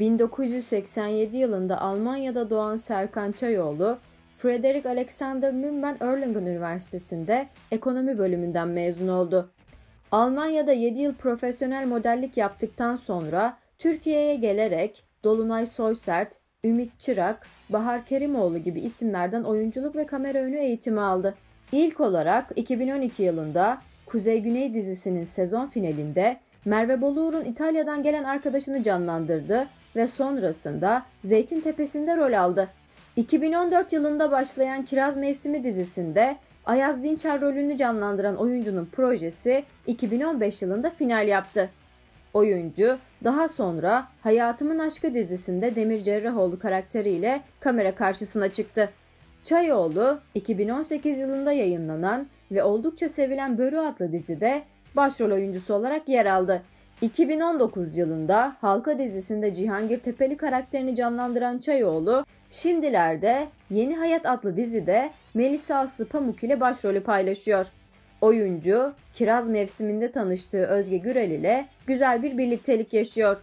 1987 yılında Almanya'da doğan Serkan Çayoğlu, Frederick Alexander Münben, Erlangen Üniversitesi'nde ekonomi bölümünden mezun oldu. Almanya'da 7 yıl profesyonel modellik yaptıktan sonra Türkiye'ye gelerek Dolunay Soysert, Ümit Çırak, Bahar Kerimoğlu gibi isimlerden oyunculuk ve kamera önü eğitimi aldı. İlk olarak 2012 yılında Kuzey Güney dizisinin sezon finalinde Merve Boluğur'un İtalya'dan gelen arkadaşını canlandırdı ve sonrasında Zeytin Tepesi'nde rol aldı. 2014 yılında başlayan Kiraz Mevsimi dizisinde Ayaz Dinçer rolünü canlandıran oyuncunun projesi 2015 yılında final yaptı. Oyuncu daha sonra Hayatımın Aşkı dizisinde Demir Cerrahoğlu karakteriyle kamera karşısına çıktı. Çayoğlu 2018 yılında yayınlanan ve oldukça sevilen Börü adlı dizide başrol oyuncusu olarak yer aldı. 2019 yılında Halka dizisinde Cihangir Tepeli karakterini canlandıran Çayoğlu, şimdilerde Yeni Hayat adlı dizide Melisa Aslı Pamuk ile başrolü paylaşıyor. Oyuncu, kiraz mevsiminde tanıştığı Özge Gürel ile güzel bir birliktelik yaşıyor.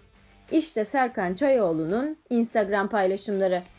İşte Serkan Çayoğlu'nun Instagram paylaşımları.